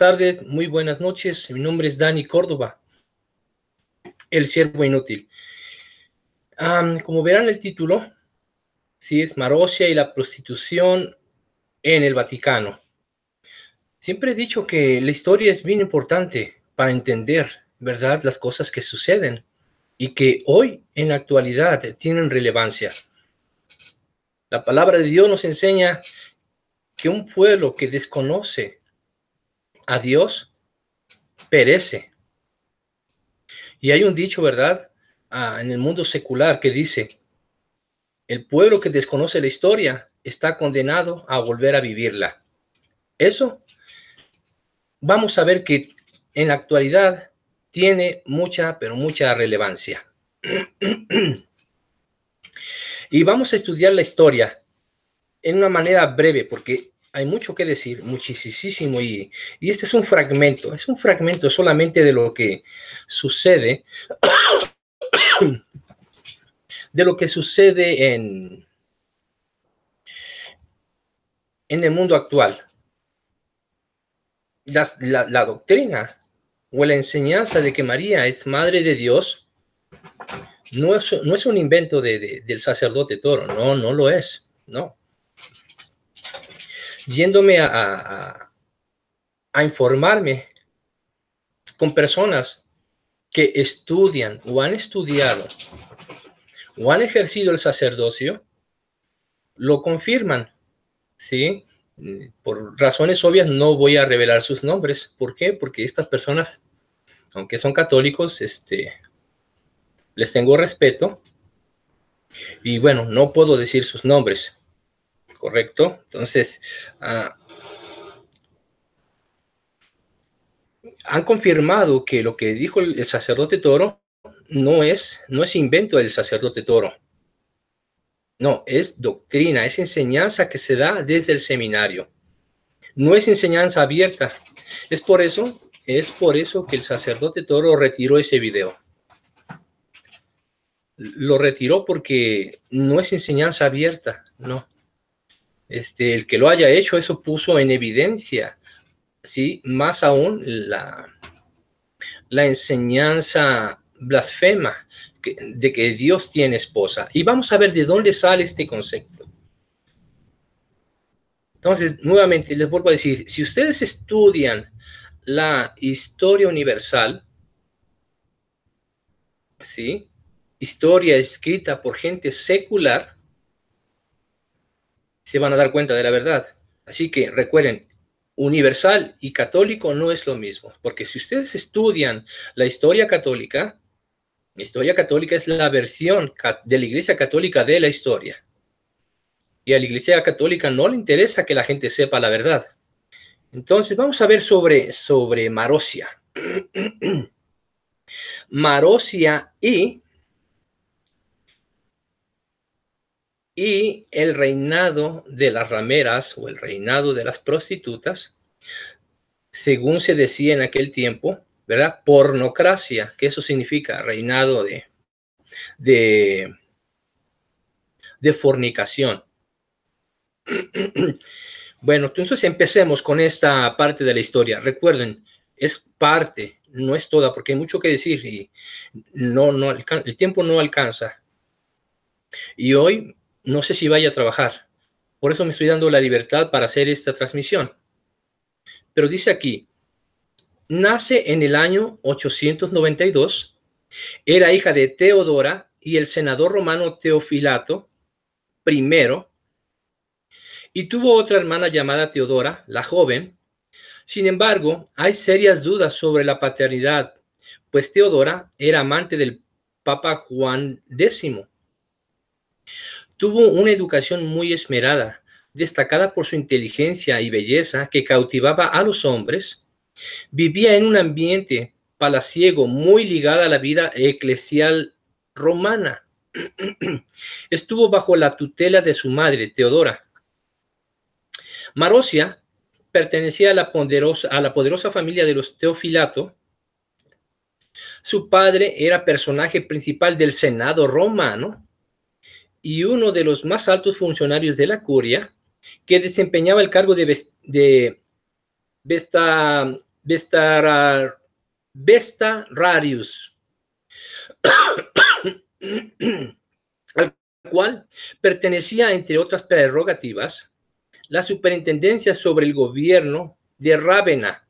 tardes, muy buenas noches. Mi nombre es Dani Córdoba, el siervo inútil. como verán el título, si es Marosia y la prostitución en el Vaticano. Siempre he dicho que la historia es bien importante para entender, ¿verdad?, las cosas que suceden y que hoy en la actualidad tienen relevancia. La palabra de Dios nos enseña que un pueblo que desconoce a Dios perece. Y hay un dicho, ¿verdad? Ah, en el mundo secular que dice, el pueblo que desconoce la historia está condenado a volver a vivirla. Eso vamos a ver que en la actualidad tiene mucha, pero mucha relevancia. y vamos a estudiar la historia en una manera breve, porque hay mucho que decir, muchísimo, y, este es un fragmento, es un fragmento solamente de lo que sucede, de lo que sucede en, en el mundo actual. la, doctrina o la enseñanza de que María es madre de Dios no es, no es un invento de, del sacerdote toro, no, no lo es, no yéndome a, informarme con personas que estudian o han estudiado o han ejercido el sacerdocio, lo confirman, ¿sí? Por razones obvias no voy a revelar sus nombres. ¿Por qué? Porque estas personas, aunque son católicos, este, les tengo respeto. Y bueno, no puedo decir sus nombres. ¿correcto? Entonces, ah, han confirmado que lo que dijo el, sacerdote Toro no es, no es invento del sacerdote Toro. No, es doctrina, es enseñanza que se da desde el seminario. No es enseñanza abierta. Es por eso, es por eso que el sacerdote Toro retiró ese video. Lo retiró porque no es enseñanza abierta, no. Este, el que lo haya hecho, eso puso en evidencia, ¿sí? Más aún la, la enseñanza blasfema de que Dios tiene esposa. Y vamos a ver de dónde sale este concepto. Entonces, nuevamente, les vuelvo a decir, si ustedes estudian la historia universal, ¿sí? Historia escrita por gente secular, se van a dar cuenta de la verdad. Así que recuerden, universal y católico no es lo mismo, porque si ustedes estudian la historia católica, la historia católica es la versión de la Iglesia Católica de la historia. Y a la Iglesia Católica no le interesa que la gente sepa la verdad. Entonces vamos a ver sobre, sobre Marosia. Marosia y y el reinado de las rameras o el reinado de las prostitutas, según se decía en aquel tiempo, ¿verdad? Pornocracia, que eso significa reinado de, de, de fornicación. Bueno, entonces empecemos con esta parte de la historia. Recuerden, es parte, no es toda, porque hay mucho que decir y no, no el tiempo no alcanza. Y hoy no sé si vaya a trabajar. Por eso me estoy dando la libertad para hacer esta transmisión. Pero dice aquí, nace en el año 892, era hija de Teodora y el senador romano Teofilato I, y tuvo otra hermana llamada Teodora, la joven. Sin embargo, hay serias dudas sobre la paternidad, pues Teodora era amante del Papa Juan X Tuvo una educación muy esmerada, destacada por su inteligencia y belleza que cautivaba a los hombres. Vivía en un ambiente palaciego muy ligado a la vida eclesial romana. Estuvo bajo la tutela de su madre, Teodora. Marosia pertenecía a la poderosa familia de los Teofilato. Su padre era personaje principal del Senado romano y uno de los más altos funcionarios de la curia, que desempeñaba el cargo de, de Vesta, Vesta Rarius, al cual pertenecía, entre otras prerrogativas, la superintendencia sobre el gobierno de Rávena,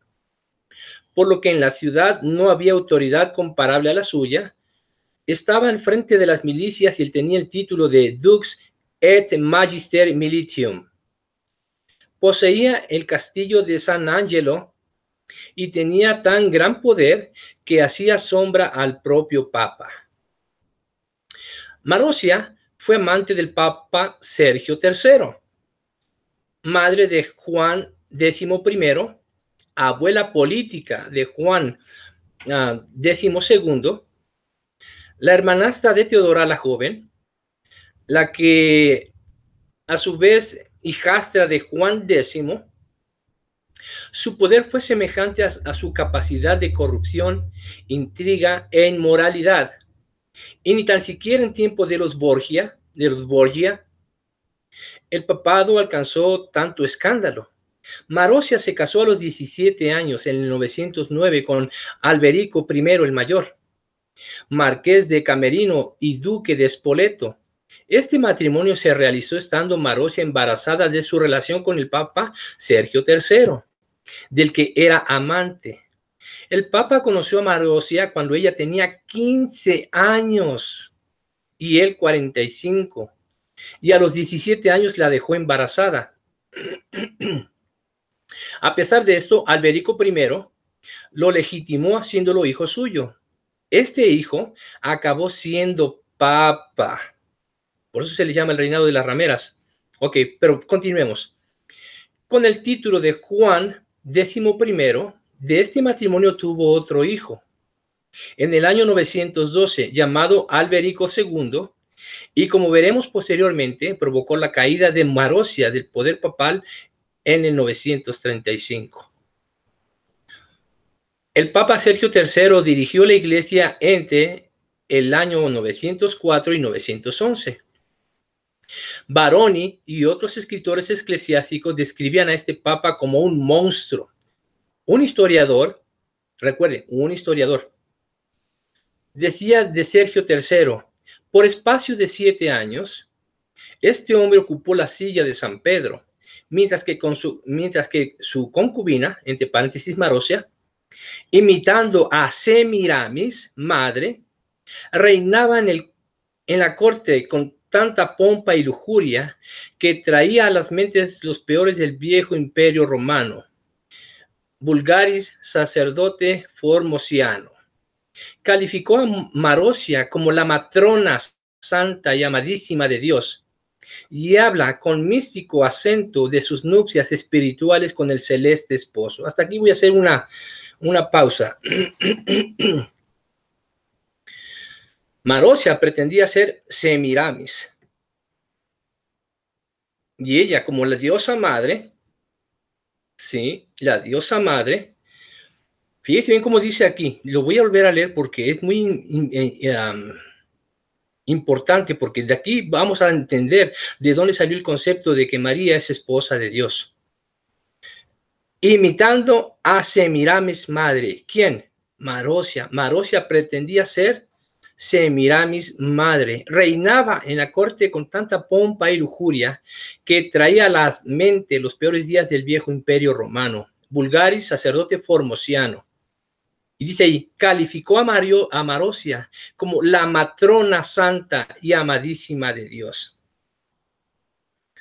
por lo que en la ciudad no había autoridad comparable a la suya, estaba al frente de las milicias y él tenía el título de Dux et Magister Militium. Poseía el castillo de San Angelo y tenía tan gran poder que hacía sombra al propio Papa. Marosia fue amante del Papa Sergio III, madre de Juan XI, abuela política de Juan XII ah, la hermanastra de Teodora la joven, la que a su vez hijastra de Juan X, su poder fue semejante a, su capacidad de corrupción, intriga e inmoralidad. Y ni tan siquiera en tiempo de los Borgia, de los Borgia, el papado alcanzó tanto escándalo. Marosia se casó a los 17 años en el 909 con Alberico I el Mayor marqués de Camerino y duque de Spoleto. Este matrimonio se realizó estando Marosia embarazada de su relación con el Papa Sergio III, del que era amante. El Papa conoció a Marosia cuando ella tenía 15 años y él 45, y a los 17 años la dejó embarazada. a pesar de esto, Alberico I lo legitimó haciéndolo hijo suyo. Este hijo acabó siendo papa. Por eso se le llama el reinado de las rameras. Ok, pero continuemos. Con el título de Juan XI, de este matrimonio tuvo otro hijo. En el año 912, llamado Alberico II, y como veremos posteriormente, provocó la caída de Marosia del poder papal en el 935. El Papa Sergio III dirigió la iglesia entre el año 904 y 911. Baroni y otros escritores eclesiásticos describían a este papa como un monstruo. Un historiador, recuerden, un historiador, decía de Sergio III, por espacio de siete años, este hombre ocupó la silla de San Pedro, mientras que, su, mientras que su concubina, entre paréntesis Marosia, imitando a Semiramis, madre, reinaba en, el, en la corte con tanta pompa y lujuria que traía a las mentes los peores del viejo imperio romano. Vulgaris, sacerdote formosiano, calificó a Marosia como la matrona santa y amadísima de Dios, y habla con místico acento de sus nupcias espirituales con el celeste esposo. Hasta aquí voy a hacer una, una pausa. Marosia pretendía ser Semiramis. Y ella, como la diosa madre, ¿sí? La diosa madre, fíjense bien cómo dice aquí, lo voy a volver a leer porque es muy eh, eh, importante, porque de aquí vamos a entender de dónde salió el concepto de que María es esposa de Dios imitando a Semiramis madre. ¿Quién? Marosia. Marosia pretendía ser Semiramis madre. Reinaba en la corte con tanta pompa y lujuria que traía a la mente los peores días del viejo imperio romano. Vulgaris, sacerdote formosiano. Y dice ahí, calificó a, Mario, a Marosia como la matrona santa y amadísima de Dios.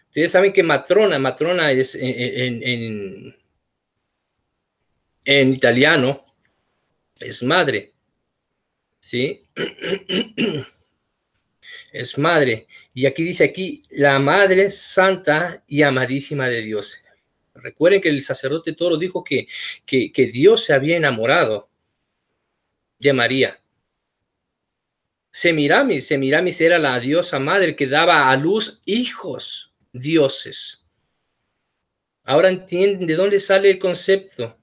Ustedes saben que matrona, matrona es en en italiano es madre, ¿sí? Es madre. Y aquí dice aquí, la madre santa y amadísima de Dios. Recuerden que el sacerdote Toro dijo que, que, Dios se había enamorado de María. Semiramis, Semiramis era la diosa madre que daba a luz hijos dioses. Ahora entienden de dónde sale el concepto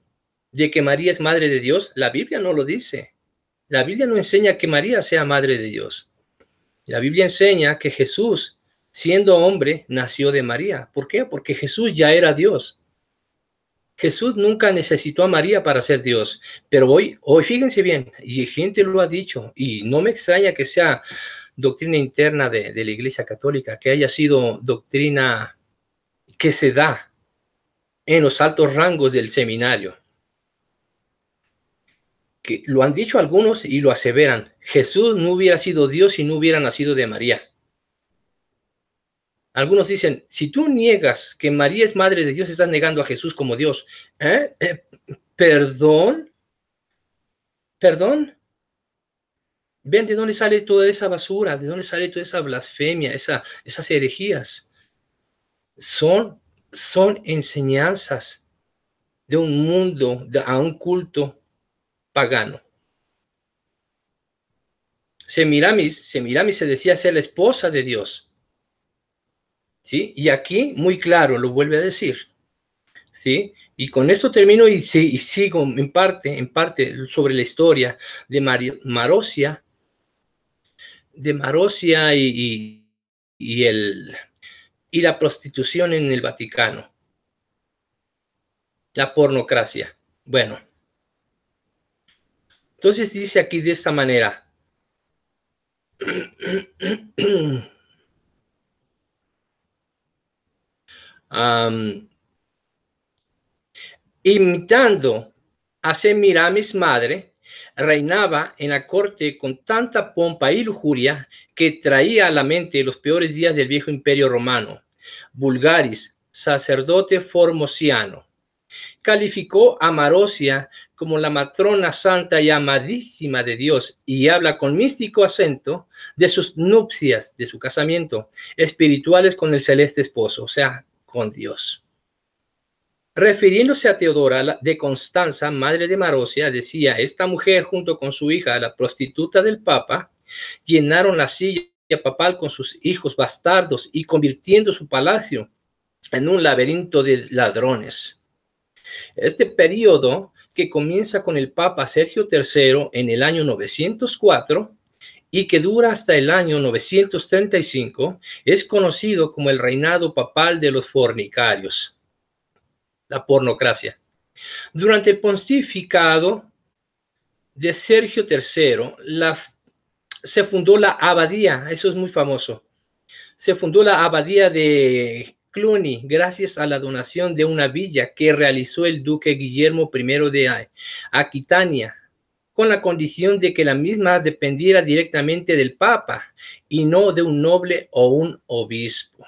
de que María es madre de Dios? La Biblia no lo dice. La Biblia no enseña que María sea madre de Dios. La Biblia enseña que Jesús, siendo hombre, nació de María. ¿Por qué? Porque Jesús ya era Dios. Jesús nunca necesitó a María para ser Dios, pero hoy, hoy fíjense bien, y gente lo ha dicho, y no me extraña que sea doctrina interna de, de la Iglesia Católica, que haya sido doctrina que se da en los altos rangos del seminario lo han dicho algunos y lo aseveran, Jesús no hubiera sido Dios si no hubiera nacido de María. Algunos dicen, si tú niegas que María es madre de Dios, estás negando a Jesús como Dios. ¿Eh? Eh, ¿Perdón? ¿Perdón? ven de dónde sale toda esa basura, de dónde sale toda esa blasfemia, esa, esas herejías. Son, son enseñanzas de un mundo, a un culto pagano. Semiramis, Semiramis se decía ser la esposa de Dios. ¿Sí? Y aquí, muy claro, lo vuelve a decir. ¿Sí? Y con esto termino y, sigo en parte, en parte sobre la historia de Marosia, de Marosia y, el, y la prostitución en el Vaticano, la pornocracia. Bueno, entonces dice aquí de esta manera. imitando a mis madre, reinaba en la corte con tanta pompa y lujuria que traía a la mente los peores días del viejo imperio romano. Vulgaris, sacerdote formosiano, Calificó a Marosia como la matrona santa y amadísima de Dios y habla con místico acento de sus nupcias, de su casamiento, espirituales con el celeste esposo, o sea, con Dios. Refiriéndose a Teodora de Constanza, madre de Marosia, decía, esta mujer junto con su hija, la prostituta del Papa, llenaron la silla papal con sus hijos bastardos y convirtiendo su palacio en un laberinto de ladrones. Este periodo, que comienza con el Papa Sergio III en el año 904 y que dura hasta el año 935, es conocido como el reinado papal de los fornicarios, la pornocracia. Durante el pontificado de Sergio III, se fundó la abadía, eso es muy famoso, se fundó la abadía de Cluny gracias a la donación de una villa que realizó el duque Guillermo I de Aquitania, con la condición de que la misma dependiera directamente del Papa y no de un noble o un obispo.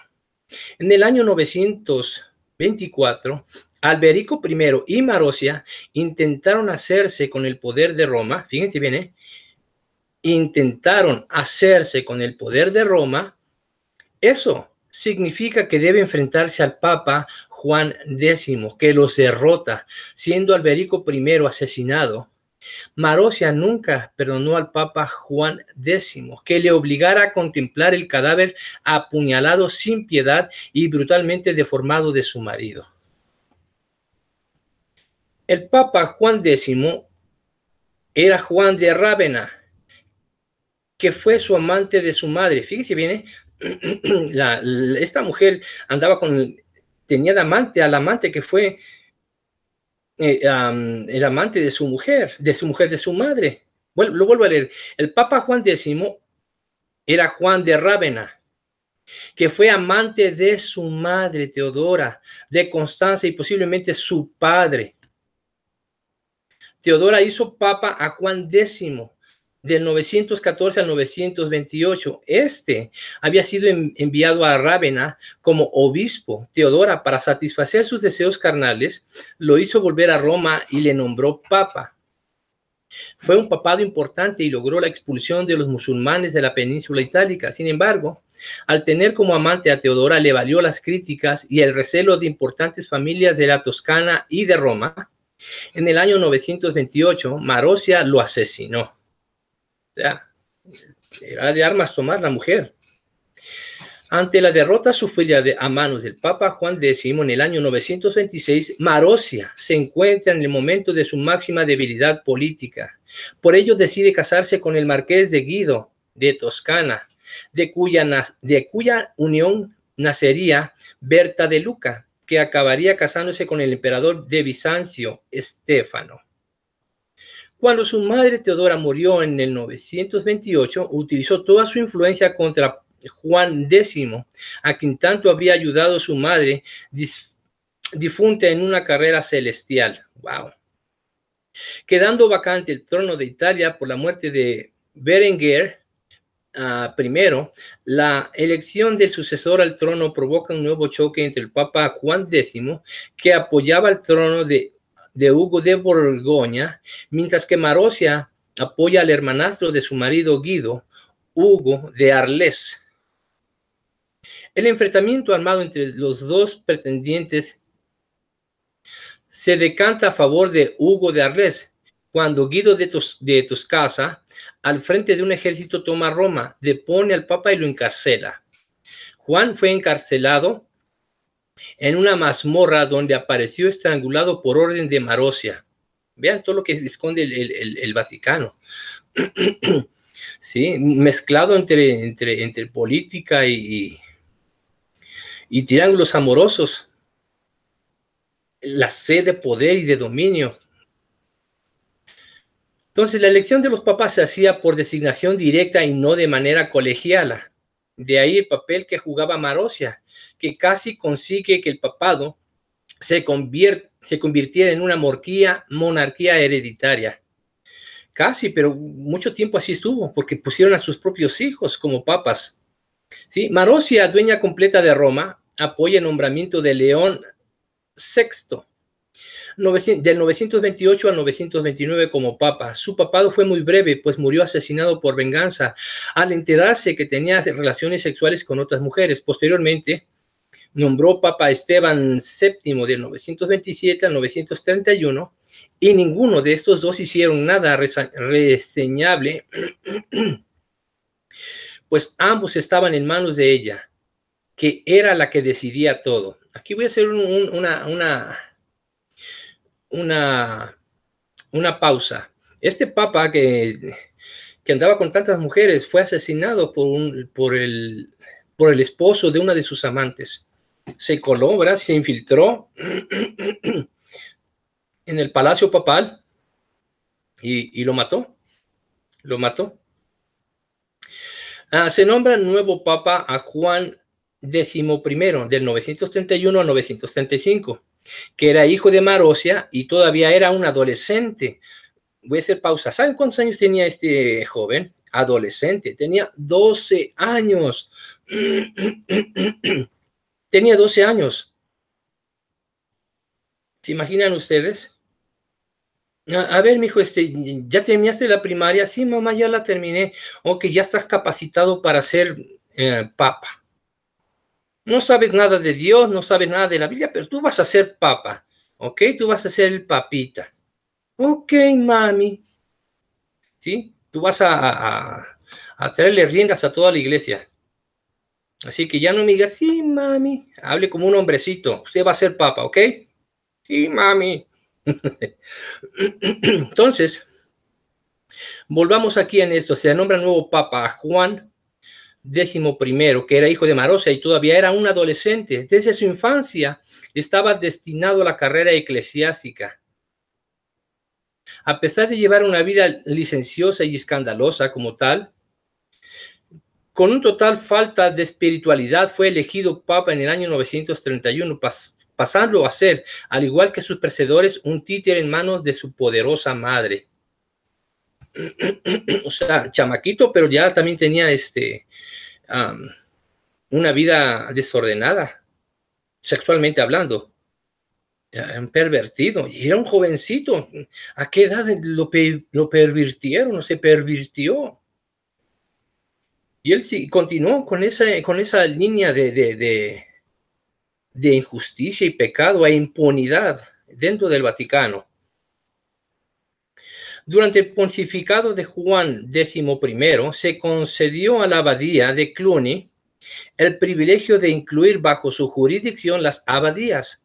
En el año 924, Alberico I y Marosia intentaron hacerse con el poder de Roma, fíjense bien, ¿eh? intentaron hacerse con el poder de Roma, eso significa que debe enfrentarse al Papa Juan X, que los derrota, siendo Alberico I asesinado. Marosia nunca perdonó al Papa Juan X, que le obligara a contemplar el cadáver apuñalado sin piedad y brutalmente deformado de su marido. El Papa Juan X era Juan de Rávena, que fue su amante de su madre. Fíjese bien, ¿eh? esta mujer andaba con, tenía amante al amante que fue eh, el amante de su mujer, de su mujer, de su madre. lo vuelvo a leer. El Papa Juan X era Juan de Rávena, que fue amante de su madre Teodora, de Constanza y posiblemente su padre. Teodora hizo papa a Juan X del 914 al 928. Este había sido enviado a Rávena como obispo. Teodora, para satisfacer sus deseos carnales, lo hizo volver a Roma y le nombró papa. Fue un papado importante y logró la expulsión de los musulmanes de la península itálica. Sin embargo, al tener como amante a Teodora le valió las críticas y el recelo de importantes familias de la Toscana y de Roma. En el año 928, Marosia lo asesinó era de armas tomar la mujer. Ante la derrota sufrida a manos del Papa Juan X en el año 926, Marosia se encuentra en el momento de su máxima debilidad política. Por ello decide casarse con el marqués de Guido de Toscana, de cuya, de cuya unión nacería Berta de Luca, que acabaría casándose con el emperador de Bizancio, Estefano cuando su madre Teodora murió en el 928, utilizó toda su influencia contra Juan X, a quien tanto había ayudado su madre difunta en una carrera celestial. ¡Wow! Quedando vacante el trono de Italia por la muerte de Berenguer ah, I, la elección del sucesor al trono provoca un nuevo choque entre el Papa Juan X, que apoyaba el trono de de Hugo de Borgoña, mientras que Marosia apoya al hermanastro de su marido Guido, Hugo de Arles. El enfrentamiento armado entre los dos pretendientes se decanta a favor de Hugo de Arles, cuando Guido de, de Toscasa, al frente de un ejército, toma Roma, depone al Papa y lo encarcela. Juan fue encarcelado en una mazmorra donde apareció estrangulado por orden de Marosia. Vean todo lo que esconde el, Vaticano. ¿Sí? Mezclado entre, entre, entre política y, y triángulos amorosos. La sed de poder y de dominio. Entonces, la elección de los papas se hacía por designación directa y no de manera colegiala. De ahí el papel que jugaba Marosia que casi consigue que el papado se, convirtiera en una morquía, monarquía hereditaria. Casi, pero mucho tiempo así estuvo, porque pusieron a sus propios hijos como papas. ¿Sí? Marosia, dueña completa de Roma, apoya el nombramiento de León VI del 928 al 929 como papa. Su papado fue muy breve, pues murió asesinado por venganza al enterarse que tenía relaciones sexuales con otras mujeres. Posteriormente, nombró Papa Esteban VII del 927 al 931 y ninguno de estos dos hicieron nada reseñable, pues ambos estaban en manos de ella, que era la que decidía todo. Aquí voy a hacer una, una, una, una pausa. Este papa que, que andaba con tantas mujeres fue asesinado por, un, por, el, por el esposo de una de sus amantes se coló, Se infiltró en el palacio papal y, lo mató. Lo mató. Ah, se nombra nuevo papa a Juan XI, del 931 al 935, que era hijo de Marosia y todavía era un adolescente. Voy a hacer pausa. ¿Saben cuántos años tenía este joven? Adolescente. Tenía 12 años. Tenía 12 años. ¿Se imaginan ustedes? A, ver, mijo, este, ¿ya terminaste la primaria? Sí, mamá, ya la terminé. Ok, ya estás capacitado para ser eh, papa. No sabes nada de Dios, no sabes nada de la Biblia, pero tú vas a ser papa. Ok, tú vas a ser el papita. Ok, mami. ¿Sí? Tú vas a traerle riendas a toda la iglesia. Así que ya no me diga, sí, mami, hable como un hombrecito, usted va a ser papa, ¿ok? Sí, mami. Entonces, volvamos aquí en esto, se nombra nuevo papa Juan XI, que era hijo de Marosa y todavía era un adolescente. Desde su infancia estaba destinado a la carrera eclesiástica. A pesar de llevar una vida licenciosa y escandalosa como tal, con un total falta de espiritualidad fue elegido papa en el año 931, pas pasando a ser, al igual que sus precedores, un títere en manos de su poderosa madre. o sea, chamaquito, pero ya también tenía este, una vida desordenada, sexualmente hablando. Era un pervertido, y era un jovencito. ¿A qué edad lo, lo pervirtieron? Se pervirtió. Y él sí, continuó con esa, con esa línea de, injusticia y pecado e impunidad dentro del Vaticano. Durante el pontificado de Juan XI se concedió a la abadía de Cluny el privilegio de incluir bajo su jurisdicción las abadías,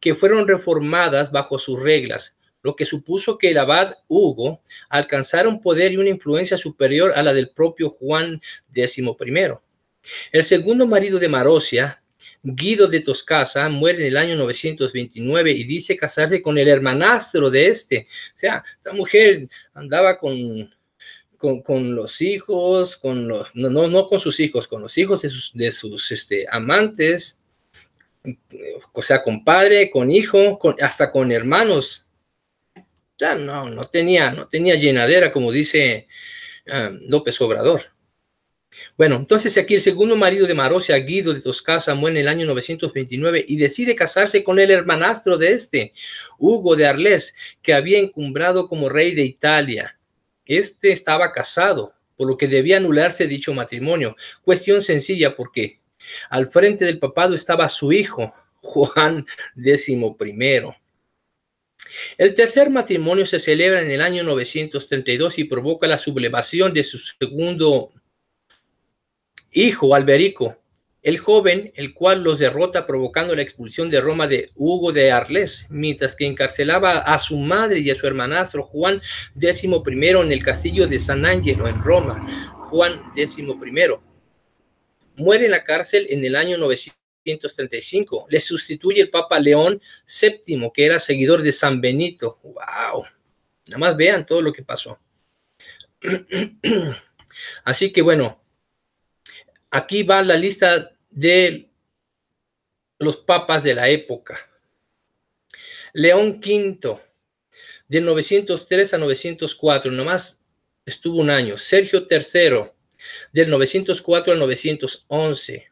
que fueron reformadas bajo sus reglas, lo que supuso que el abad Hugo alcanzara un poder y una influencia superior a la del propio Juan XI. El segundo marido de Marosia, Guido de Toscasa, muere en el año 929 y dice casarse con el hermanastro de este. O sea, esta mujer andaba con, con, los hijos, con los, no, con sus hijos, con los hijos de sus, de sus este, amantes, o sea, con padre, con hijo, con, hasta con hermanos no, no tenía, no tenía llenadera, como dice ah, López Obrador. Bueno, entonces aquí el segundo marido de Marosia, Guido de Toscasa, muere en el año 929 y decide casarse con el hermanastro de este, Hugo de Arles, que había encumbrado como rey de Italia. Este estaba casado, por lo que debía anularse dicho matrimonio. Cuestión sencilla, porque al frente del papado estaba su hijo, Juan XI. El tercer matrimonio se celebra en el año 932 y provoca la sublevación de su segundo hijo, Alberico, el joven, el cual los derrota provocando la expulsión de Roma de Hugo de Arles, mientras que encarcelaba a su madre y a su hermanastro Juan XI en el castillo de San Angelo en Roma. Juan XI. Muere en la cárcel en el año 900 135, Le sustituye el Papa León VII, que era seguidor de San Benito. ¡Wow! Nada más vean todo lo que pasó. Así que bueno, aquí va la lista de los papas de la época. León V, de 903 a 904, nomás estuvo un año. Sergio III, del 904 al 911.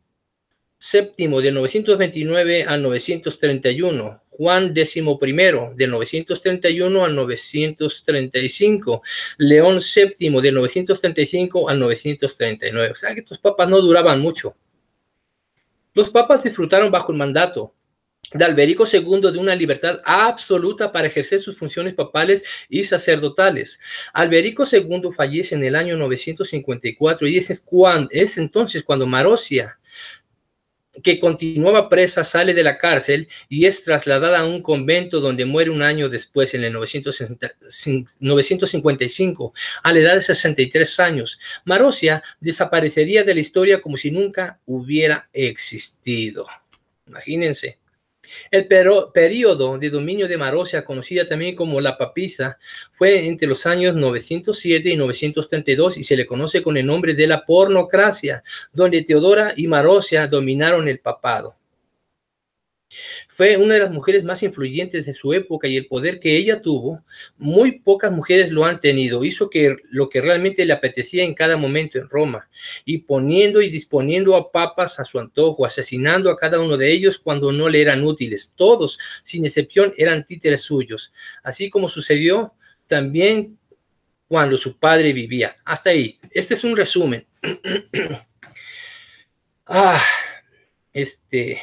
séptimo de 929 a 931, Juan XI de 931 a 935, León VII de 935 a 939. O sea que estos papas no duraban mucho. Los papas disfrutaron bajo el mandato de Alberico II de una libertad absoluta para ejercer sus funciones papales y sacerdotales. Alberico II fallece en el año 954 y es, es entonces cuando Marosia que continuaba presa sale de la cárcel y es trasladada a un convento donde muere un año después, en el 955, a la edad de 63 años. Marosia desaparecería de la historia como si nunca hubiera existido. Imagínense. El periodo de dominio de Marosia, conocida también como la papisa, fue entre los años 907 y 932 y se le conoce con el nombre de la pornocracia, donde Teodora y Marosia dominaron el papado. Fue una de las mujeres más influyentes de su época y el poder que ella tuvo, muy pocas mujeres lo han tenido. Hizo que lo que realmente le apetecía en cada momento en Roma, y poniendo y disponiendo a papas a su antojo, asesinando a cada uno de ellos cuando no le eran útiles. Todos, sin excepción, eran títeres suyos. Así como sucedió también cuando su padre vivía. Hasta ahí. Este es un resumen. ah, este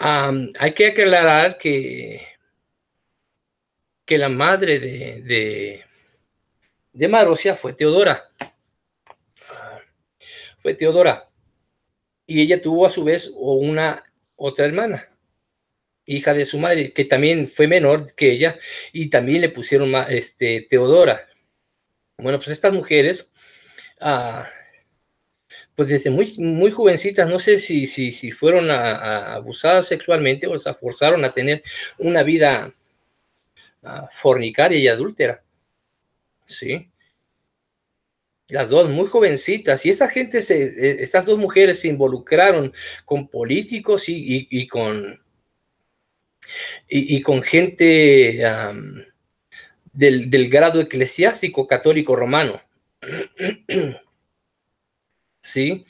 hay que aclarar que, que la madre de, de, Marosia fue Teodora. Fue Teodora. Y ella tuvo a su vez una otra hermana, hija de su madre, que también fue menor que ella, y también le pusieron este, Teodora. Bueno, pues estas mujeres ah, pues desde muy, muy jovencitas, no sé si, si, si fueron abusadas sexualmente o se forzaron a tener una vida ah, fornicaria y adúltera. Sí. Las dos muy jovencitas. Y esta gente, se, e, estas dos mujeres se involucraron con políticos y, con, y, con gente del, del grado eclesiástico católico romano. ¿sí?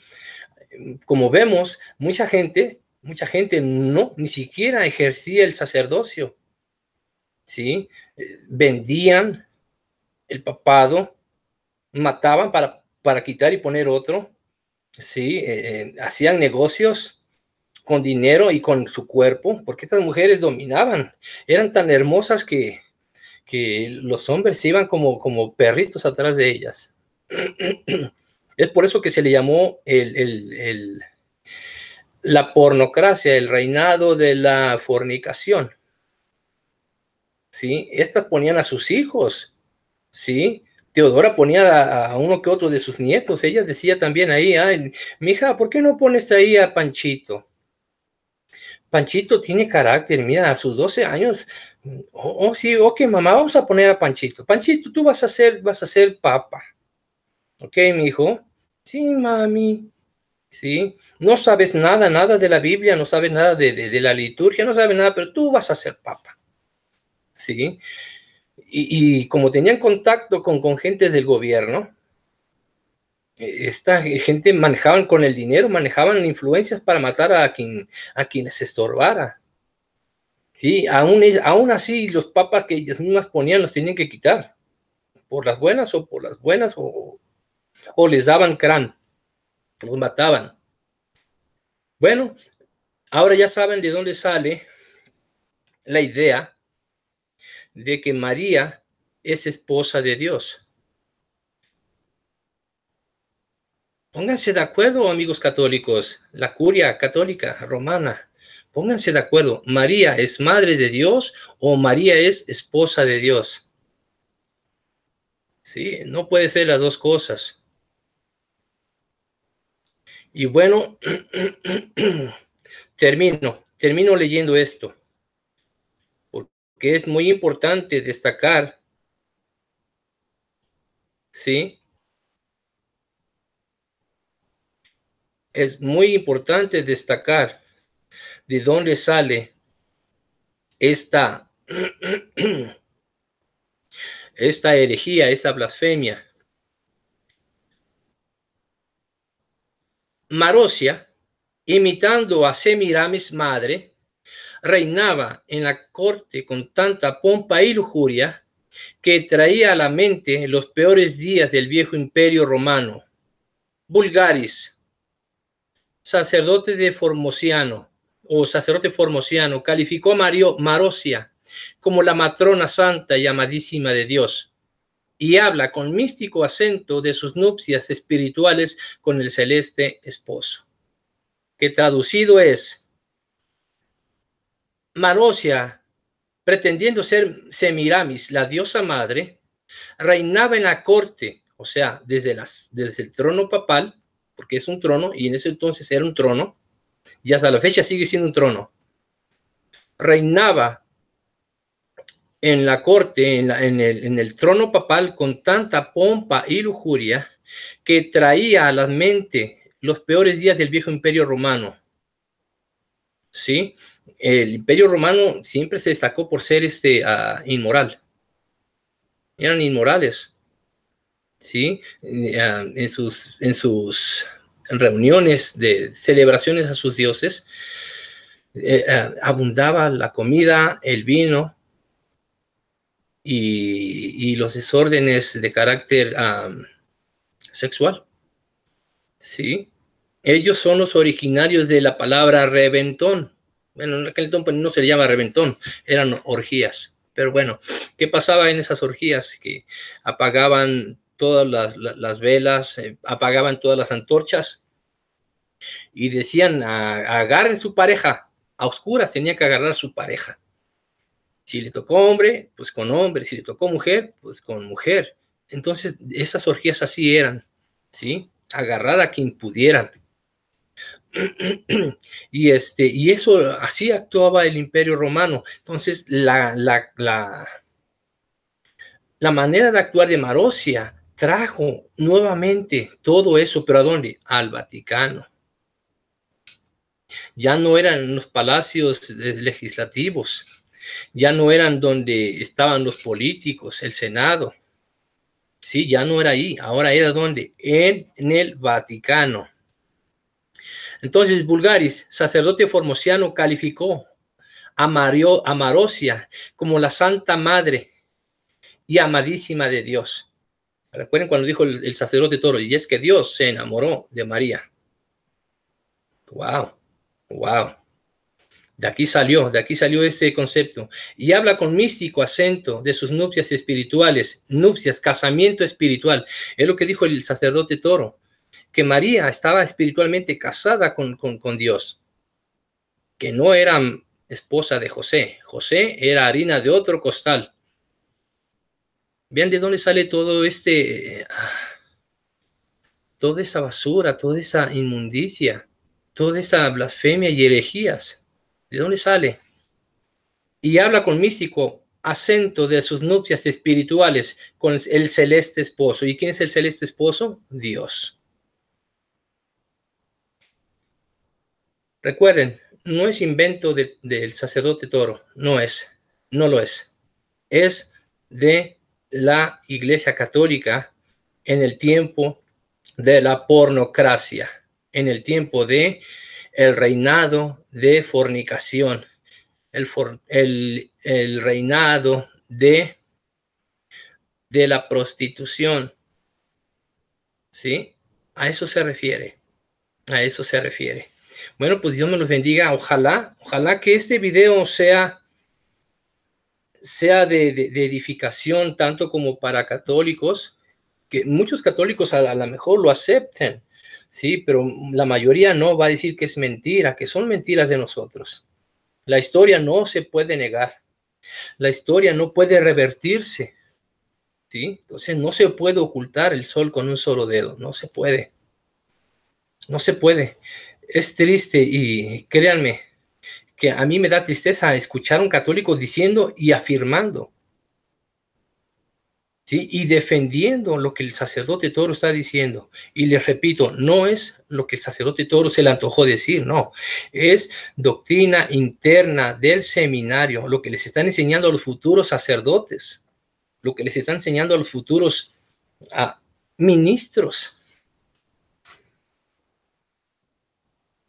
Como vemos, mucha gente, mucha gente no, ni siquiera ejercía el sacerdocio, ¿sí? Eh, vendían el papado, mataban para, quitar y poner otro, ¿sí? Eh, eh, hacían negocios con dinero y con su cuerpo, porque estas mujeres dominaban, eran tan hermosas que, los hombres iban como, como perritos atrás de ellas. Es por eso que se le llamó la pornocracia, el reinado de la fornicación. ¿Sí? Estas ponían a sus hijos, ¿sí? Teodora ponía a, uno que otro de sus nietos. Ella decía también ahí, mi hija, ¿por qué no pones ahí a Panchito? Panchito tiene carácter, mira, a sus 12 años, oh, oh, sí, ok, mamá, vamos a poner a Panchito. Panchito, tú vas a ser, vas a ser papa. Ok, mi hijo, Sí, mami. ¿Sí? No sabes nada, nada de la Biblia, no sabes nada de, la liturgia, no sabes nada, pero tú vas a ser papa. ¿Sí? Y, como tenían contacto con, con gente del gobierno, e, esta gente manejaban con el dinero, manejaban influencias para matar a quien a quienes estorbara. Sí, aún, aún así los papas que ellos mismas ponían los tienen que quitar, por las buenas o por las buenas o, o les daban crán, los mataban. Bueno, ahora ya saben de dónde sale la idea de que María es esposa de Dios. Pónganse de acuerdo, amigos católicos, la curia católica romana. Pónganse de acuerdo, ¿María es madre de Dios o María es esposa de Dios? Sí, no puede ser las dos cosas. Y bueno, termino, termino leyendo esto, porque es muy importante destacar, ¿sí? Es muy importante destacar de dónde sale esta, esta herejía, esta blasfemia, Marosia, imitando a Semiramis madre, reinaba en la corte con tanta pompa y lujuria que traía a la mente los peores días del viejo imperio romano. Bulgaris, sacerdote de Formosiano o sacerdote formosiano, calificó a Mario Marosia como la matrona santa y amadísima de Dios y habla con místico acento de sus nupcias espirituales con el celeste esposo, que traducido es Marosia, pretendiendo ser Semiramis, la diosa madre, reinaba en la corte, o sea, desde, las, desde el trono papal, porque es un trono, y en ese entonces era un trono, y hasta la fecha sigue siendo un trono, reinaba en la corte, en, el, en, el, trono papal, con tanta pompa y lujuria que traía a la mente los peores días del viejo imperio romano. ¿Sí? El imperio romano siempre se destacó por ser este, ah, inmoral. Eran inmorales. ¿Sí? Ah, en, sus, en sus reuniones de celebraciones a sus dioses, eh, ah, abundaba la comida, el vino, y, los desórdenes de carácter sexual. ¿Sí? Ellos son los originarios de la palabra reventón. Bueno, en aquel no se le llama reventón, eran orgías. Pero bueno, ¿qué pasaba en esas orgías? Que apagaban todas las, velas, eh, apagaban todas las antorchas y decían, agarren su pareja, a oscuras tenía que agarrar su pareja. Si le tocó hombre, pues con hombre. Si le tocó mujer, pues con mujer. Entonces, esas orgías así eran, ¿sí? Agarrar a quien pudieran. y, este, y eso, así actuaba el imperio romano. Entonces, la, la, la manera de actuar de Marosia trajo nuevamente todo eso, pero ¿a dónde? Al Vaticano. Ya no eran los palacios eh, legislativos, ya no eran donde estaban los políticos, el Senado. Sí, ya no era ahí, ahora era donde, en, el Vaticano. Entonces, Bulgaris, sacerdote formosiano, calificó a, María, a Marosia como la Santa Madre y amadísima de Dios. Recuerden cuando dijo el, el sacerdote Toro, y es que Dios se enamoró de María. Wow, wow. De aquí salió, de aquí salió este concepto. Y habla con místico acento de sus nupcias espirituales, nupcias, casamiento espiritual. Es lo que dijo el sacerdote Toro, que María estaba espiritualmente casada con, Dios, que no era esposa de José. José era harina de otro costal. Vean de dónde sale todo este, toda esa basura, toda esa inmundicia, toda esa blasfemia y herejías. ¿De dónde sale? Y habla con místico acento de sus nupcias espirituales con el celeste esposo. ¿Y quién es el celeste esposo? Dios. Recuerden, no es invento del sacerdote toro, no es, no lo es. Es de la Iglesia Católica en el tiempo de la pornocracia, en el tiempo de el reinado de fornicación, el, el, reinado de, de la prostitución. ¿Sí? A eso se refiere. A eso se refiere. Bueno, pues Dios me los bendiga. Ojalá, ojalá que este video sea, sea de, edificación tanto como para católicos, que muchos católicos a, a lo mejor lo acepten, Sí, pero la mayoría no va a decir que es mentira, que son mentiras de nosotros. La historia no se puede negar. La historia no puede revertirse. ¿sí? Entonces no se puede ocultar el sol con un solo dedo. No se puede. No se puede. Es triste y créanme que a mí me da tristeza escuchar a un católico diciendo y afirmando y defendiendo lo que el sacerdote toro está diciendo. Y les repito, no es lo que el sacerdote toro se le antojó decir, no, es doctrina interna del seminario, lo que les están enseñando a los futuros sacerdotes, lo que les están enseñando a los futuros a ah, ministros.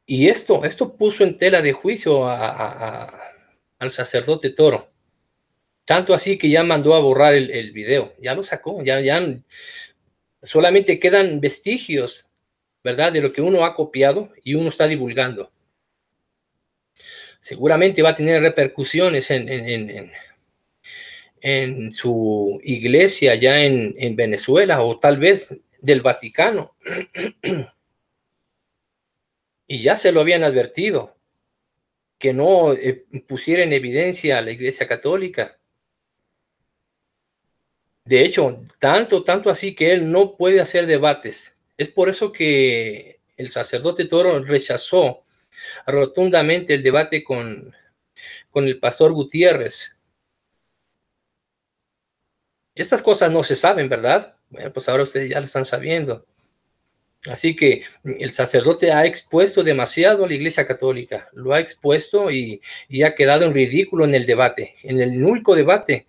Y esto, esto puso en tela de juicio a, al sacerdote toro. Tanto así que ya mandó a borrar el, video, ya lo sacó, ya, solamente quedan vestigios, ¿verdad? De lo que uno ha copiado y uno está divulgando. Seguramente va a tener repercusiones en, su iglesia ya en, Venezuela o tal vez del Vaticano. y ya se lo habían advertido, que no eh, pusiera en evidencia a la iglesia católica. De hecho, tanto, tanto así que él no puede hacer debates. Es por eso que el sacerdote Toro rechazó rotundamente el debate con, el pastor Gutiérrez. Estas cosas no se saben, ¿verdad? Bueno, pues ahora ustedes ya lo están sabiendo. Así que el sacerdote ha expuesto demasiado a la Iglesia Católica, lo ha expuesto y, y ha quedado en ridículo en el debate, en el único debate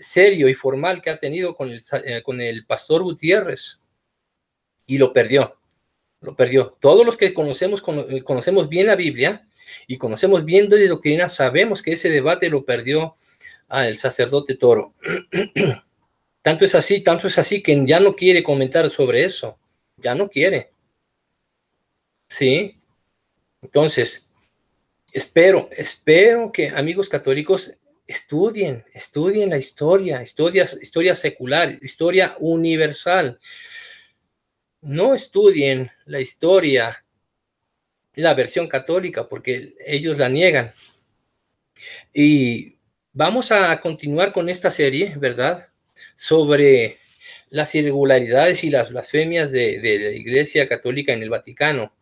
serio y formal que ha tenido con el, eh, con el pastor Gutiérrez y lo perdió, lo perdió. Todos los que conocemos, eh, conocemos bien la Biblia y conocemos bien de doctrina, sabemos que ese debate lo perdió al ah, sacerdote Toro. tanto es así, tanto es así que ya no quiere comentar sobre eso, ya no quiere. ¿Sí? Entonces, espero, espero que amigos católicos estudien, estudien la historia, historia, historia secular, historia universal. No estudien la historia, la versión católica, porque ellos la niegan. Y vamos a continuar con esta serie, ¿verdad? Sobre las irregularidades y las blasfemias de, la Iglesia Católica en el Vaticano.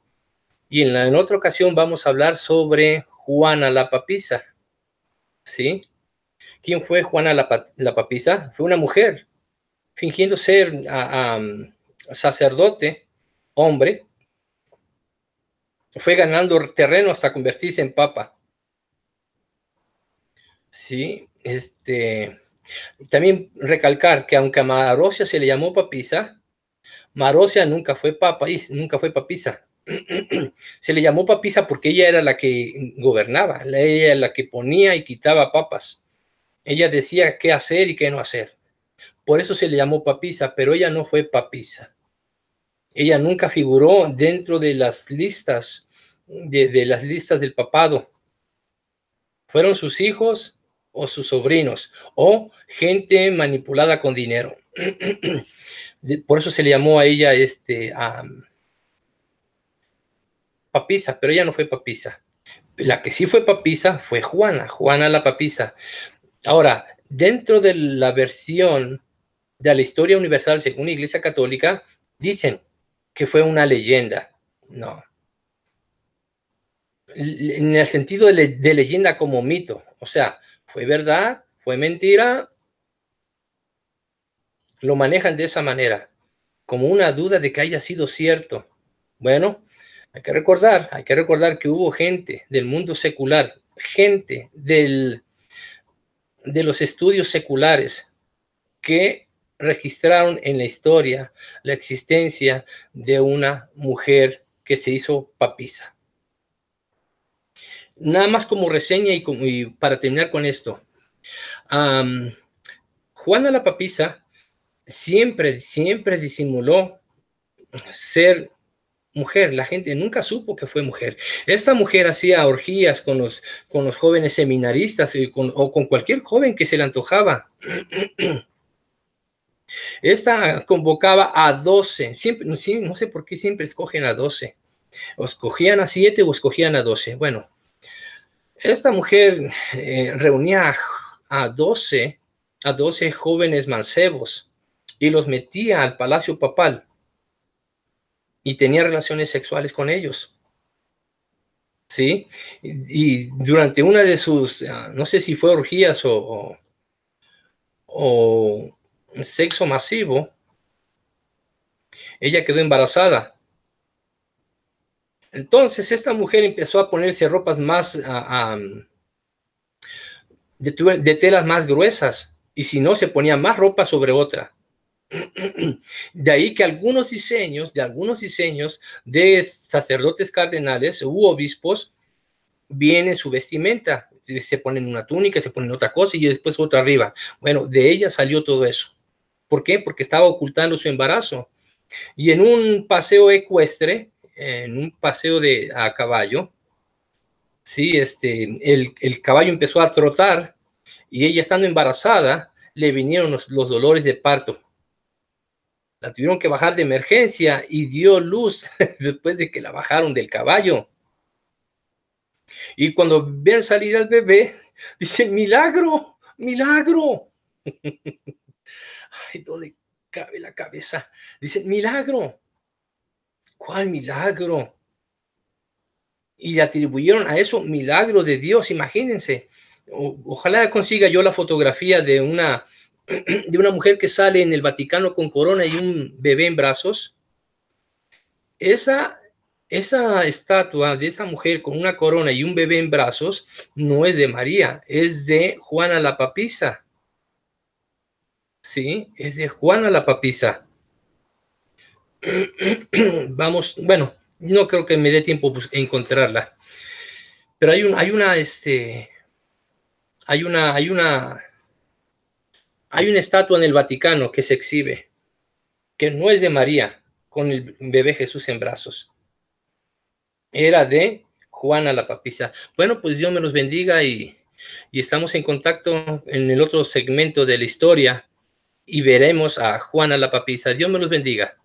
Y en, en otra ocasión vamos a hablar sobre Juana la Papisa, ¿sí? ¿Quién fue Juana la, la Papisa? Fue una mujer, fingiendo ser um, sacerdote, hombre, fue ganando terreno hasta convertirse en papa. Sí, este. También recalcar que aunque a Marosia se le llamó papisa, Marosia nunca fue papa, y nunca fue papisa. se le llamó papisa porque ella era la que gobernaba, ella era la que ponía y quitaba papas. Ella decía qué hacer y qué no hacer. Por eso se le llamó papisa, pero ella no fue papisa. Ella nunca figuró dentro de las listas, de, las listas del papado. Fueron sus hijos o sus sobrinos o gente manipulada con dinero. Por eso se le llamó a ella este, papisa, pero ella no fue papisa. La que sí fue papisa fue Juana, Juana la papisa, Ahora, dentro de la versión de la historia universal según la Iglesia Católica, dicen que fue una leyenda. No. En el sentido de, leyenda como mito. O sea, fue verdad, fue mentira. Lo manejan de esa manera, como una duda de que haya sido cierto. Bueno, hay que recordar, hay que recordar que hubo gente del mundo secular, gente del, de los estudios seculares que registraron en la historia la existencia de una mujer que se hizo papisa. Nada más como reseña y, para terminar con esto. Juana la papisa siempre, siempre disimuló ser mujer, la gente nunca supo que fue mujer. Esta mujer hacía orgías con los, con los jóvenes seminaristas o con cualquier joven que se le antojaba. Esta convocaba a 12, siempre, no, sé por qué siempre escogen a 12, o escogían a 7 o escogían a 12. Bueno, esta mujer eh, reunía a 12, a 12 jóvenes mancebos y los metía al palacio papal y tenía relaciones sexuales con ellos. ¿Sí? Y, durante una de sus, ah, no sé si fue orgías o, o, sexo masivo, ella quedó embarazada. Entonces esta mujer empezó a ponerse ropas más ah, ah, de, telas más gruesas y si no se ponía más ropa sobre otra. De ahí que algunos diseños, de algunos diseños de sacerdotes cardenales u obispos, vienen su vestimenta, se ponen una túnica, se ponen otra cosa y después otra arriba. Bueno, de ella salió todo eso. ¿Por qué? Porque estaba ocultando su embarazo. Y en un paseo ecuestre, en un paseo de, a caballo, sí, este, el, caballo empezó a trotar y ella estando embarazada, le vinieron los dolores de parto la tuvieron que bajar de emergencia y dio luz después de que la bajaron del caballo. Y cuando ven salir al bebé, dicen, milagro, milagro. Ay, ¿dónde cabe la cabeza? Dicen, milagro. ¿Cuál milagro? Y le atribuyeron a eso milagro de Dios, imagínense. ojalá consiga yo la fotografía de una de una mujer que sale en el Vaticano con corona y un bebé en brazos, esa, esa estatua de esa mujer con una corona y un bebé en brazos no es de María, es de Juana la Papisa. Sí, es de Juana la Papisa. Vamos, bueno, no creo que me dé tiempo pues, encontrarla. Pero hay, un, hay una, este, hay una, hay una hay una estatua en el Vaticano que se exhibe, que no es de María, con el bebé Jesús en brazos. Era de Juana la papisa. Bueno, pues Dios me los bendiga y, estamos en contacto en el otro segmento de la historia y veremos a Juana la papisa. Dios me los bendiga.